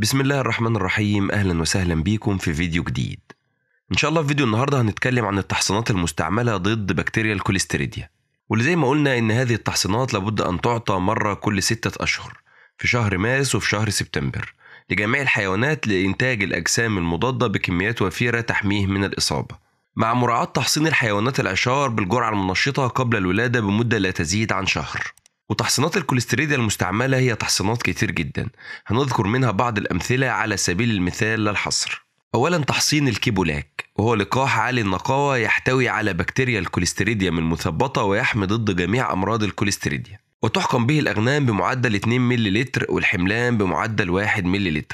بسم الله الرحمن الرحيم اهلا وسهلا بيكم في فيديو جديد ان شاء الله في فيديو النهارده هنتكلم عن التحصينات المستعمله ضد بكتيريا الكوليستيريديا ولزي ما قلنا ان هذه التحصينات لابد ان تعطى مره كل ستة اشهر في شهر مارس وفي شهر سبتمبر لجميع الحيوانات لانتاج الاجسام المضاده بكميات وفيره تحميه من الاصابه مع مراعاه تحصين الحيوانات العشار بالجرعه المنشطه قبل الولاده بمده لا تزيد عن شهر وتحصينات الكوليستريديا المستعملة هي تحصينات كتير جدا هنذكر منها بعض الأمثلة على سبيل المثال لا الحصر أولا تحصين الكيبولاك وهو لقاح عالي النقاوة يحتوي على بكتيريا الكوليستريديا من مثبطة ويحمي ضد جميع أمراض الكوليستريديا وتحقن به الأغنام بمعدل 2 ملل والحملان بمعدل 1 ملل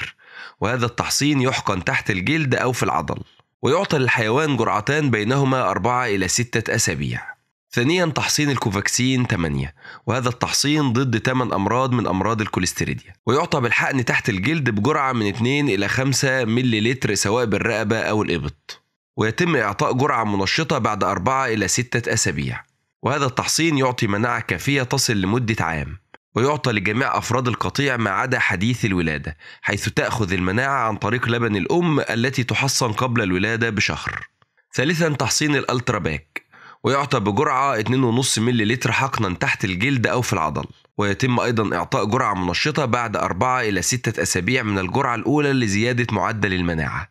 وهذا التحصين يحقن تحت الجلد أو في العضل ويعطى للحيوان جرعتان بينهما 4 إلى 6 أسابيع ثانيا تحصين الكوفاكسين 8 وهذا التحصين ضد 8 أمراض من أمراض الكوليستيريديا ويعطى بالحقن تحت الجلد بجرعة من 2 إلى 5 لتر سواء بالرقبة أو الإبط ويتم إعطاء جرعة منشطة بعد 4 إلى 6 أسابيع وهذا التحصين يعطي مناعة كافية تصل لمدة عام ويعطى لجميع أفراد القطيع ما عدا حديث الولادة حيث تأخذ المناعة عن طريق لبن الأم التي تحصن قبل الولادة بشهر ثالثا تحصين الألترا باك ويعطى بجرعة 2.5 ملل حقنا تحت الجلد أو في العضل ويتم أيضا إعطاء جرعة منشطة بعد 4 إلى 6 أسابيع من الجرعة الأولى لزيادة معدل المناعة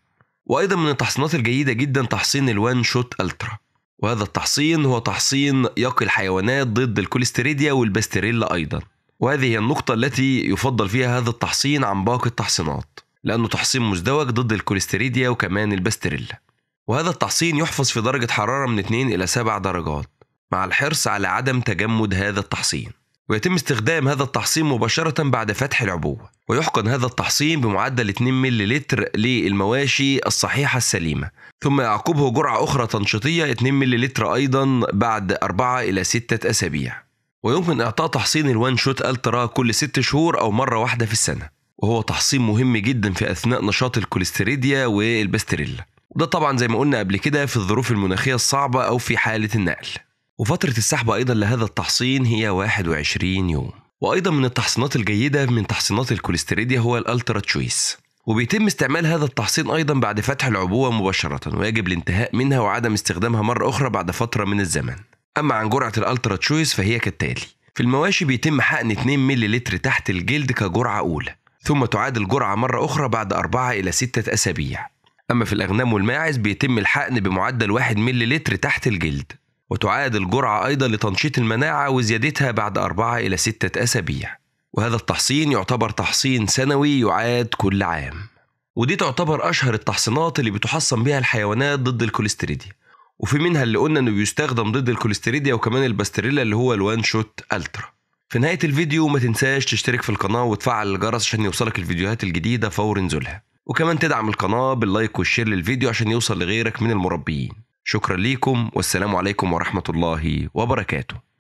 وأيضا من التحصينات الجيدة جدا تحصين الوان شوت ألترا وهذا التحصين هو تحصين يقي الحيوانات ضد الكوليستيريديا والباستيريلا أيضا وهذه هي النقطة التي يفضل فيها هذا التحصين عن باقي التحصينات لأنه تحصين مزدوج ضد الكوليستيريديا وكمان الباستيريلا وهذا التحصين يحفظ في درجة حرارة من 2 إلى 7 درجات مع الحرص على عدم تجمد هذا التحصين ويتم استخدام هذا التحصين مباشرة بعد فتح العبوة ويحقن هذا التحصين بمعدل 2 مللتر للمواشي الصحيحة السليمة ثم يعقبه جرعة أخرى تنشيطية 2 مللتر أيضا بعد 4 إلى 6 أسابيع ويمكن إعطاء تحصين الوان شوت ألترا كل 6 شهور أو مرة واحدة في السنة وهو تحصين مهم جدا في أثناء نشاط الكوليستريديا والبستريلا وده طبعا زي ما قلنا قبل كده في الظروف المناخية الصعبة أو في حالة النقل وفترة السحب أيضا لهذا التحصين هي 21 يوم وأيضا من التحصينات الجيدة من تحصينات الكوليستريديا هو الألترا تشويس وبيتم استعمال هذا التحصين أيضا بعد فتح العبوة مباشرة ويجب الانتهاء منها وعدم استخدامها مرة أخرى بعد فترة من الزمن أما عن جرعة الألترا تشويس فهي كالتالي في المواشي بيتم حقن 2 ملل تحت الجلد كجرعة أولى ثم تعاد الجرعة مرة أخرى بعد 4 إلى 6 أسابيع أما في الأغنام والماعز بيتم الحقن بمعدل 1 ملي لتر تحت الجلد وتعاد الجرعة أيضا لتنشيط المناعة وزيادتها بعد 4 إلى 6 أسابيع وهذا التحصين يعتبر تحصين سنوي يعاد كل عام ودي تعتبر أشهر التحصينات اللي بتحصن بها الحيوانات ضد الكوليستريديا وفي منها اللي قلنا انه بيستخدم ضد الكوليستريديا وكمان الباستريلا اللي هو الوان شوت الترا في نهايه الفيديو ما تنساش تشترك في القناه وتفعل الجرس عشان يوصلك الفيديوهات الجديده فور نزولها وكمان تدعم القناة باللايك والشير للفيديو عشان يوصل لغيرك من المربيين شكرا ليكم والسلام عليكم ورحمة الله وبركاته